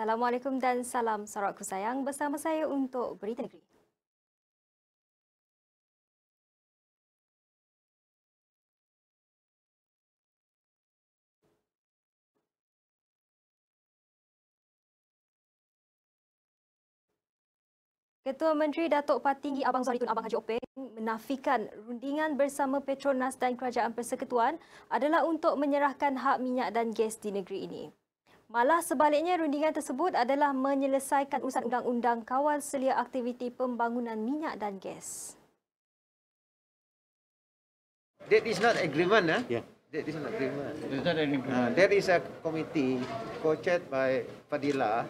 Assalamualaikum dan salam sorakku sayang bersama saya untuk Berita Negeri. Ketua Menteri Datuk Patinggi Abang Zahidun Abang Haji Openg menafikan rundingan bersama Petronas dan Kerajaan Persekutuan adalah untuk menyerahkan hak minyak dan gas di negeri ini. Malah sebaliknya rundingan tersebut adalah menyelesaikan usaha undang-undang kawal selia aktiviti pembangunan minyak dan gas. That is not agreement, eh? Yeah. That is not agreement. That is not agreement. Ah, There is a committee co-chaired by Padilla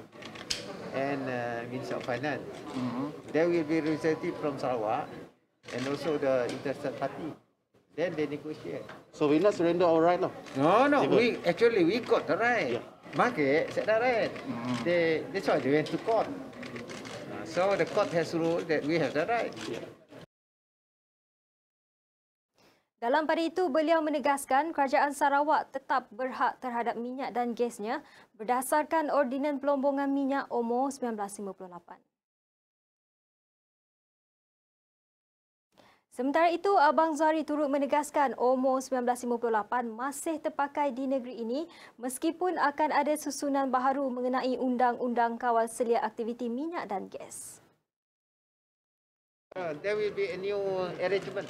and uh, Minister of Finance. Mm-hmm. There will be representative from Sarawak and also the interested party. Then they negotiate. So we not surrender our right, lah? No, no. We actually we got the right market set that right. Mm. They they charge went to court. Ah, so the court has ruled that we have the right. Yeah. Dalam pada itu, beliau menegaskan kerajaan Sarawak tetap berhak terhadap minyak dan gasnya berdasarkan Ordinan Pelombongan Minyak OMO 1958. Sementara itu, Abang Zuhari turut menegaskan OMO 1958 masih terpakai di negeri ini meskipun akan ada susunan baharu mengenai Undang-Undang Kawal Selia Aktiviti Minyak dan Gas. Uh, there will be a new arrangement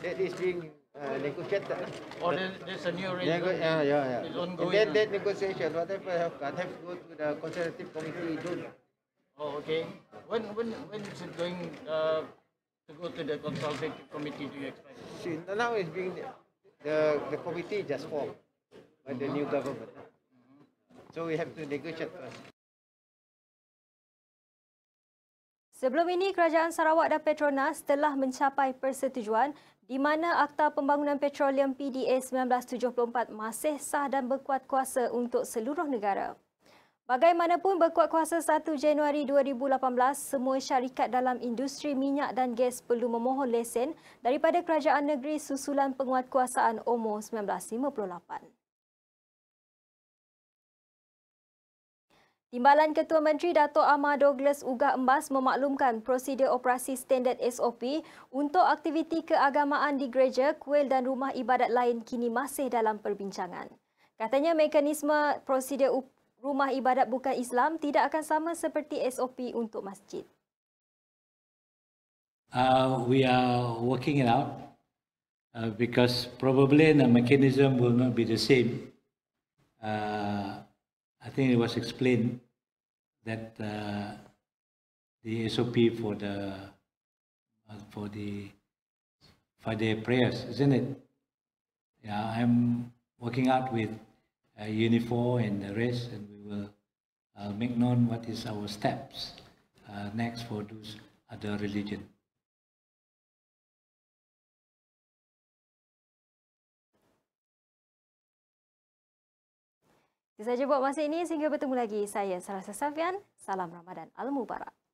that is being uh, negotiated. Oh, there's a new arrangement. Yeah, yeah, yeah. yeah. It's ongoing. And that, that negotiation, whatever I have, I have to go to the Conservative Committee in June. Oh, okay. When, when, when is it going? Uh, to go to the consultative committee do expect? See, now, now it's being the the committee just formed by the new government. Mm-hmm. So we have to negotiate first. Sebelum ini, Kerajaan Sarawak dan Petronas telah mencapai persetujuan di mana Akta Pembangunan Petroleum PDA 1974 masih sah dan berkuat kuasa untuk seluruh negara. Bagaimanapun berkuat kuasa 1 Januari 2018, semua syarikat dalam industri minyak dan gas perlu memohon lesen daripada Kerajaan Negeri Susulan Penguatkuasaan OMO 1958. Timbalan Ketua Menteri Dato' Ahmad Douglas Ugah Embas memaklumkan prosedur operasi standard SOP untuk aktiviti keagamaan di gereja, kuil dan rumah ibadat lain kini masih dalam perbincangan. Katanya mekanisme prosedur rumah ibadat bukan Islam tidak akan sama seperti SOP untuk masjid. Uh, we are working it out uh, because probably the mechanism will not be the same. Uh, I think it was explained that uh, the SOP for the uh, for the Friday prayers, isn't it? Yeah, I'm working out with uh, uniform and the rest and we will uh, make known what is our steps uh, next for those other religion. Itu sahaja buat masa ini. Sehingga bertemu lagi. Saya Sarah Safian. Salam Ramadan Al-Mubarak.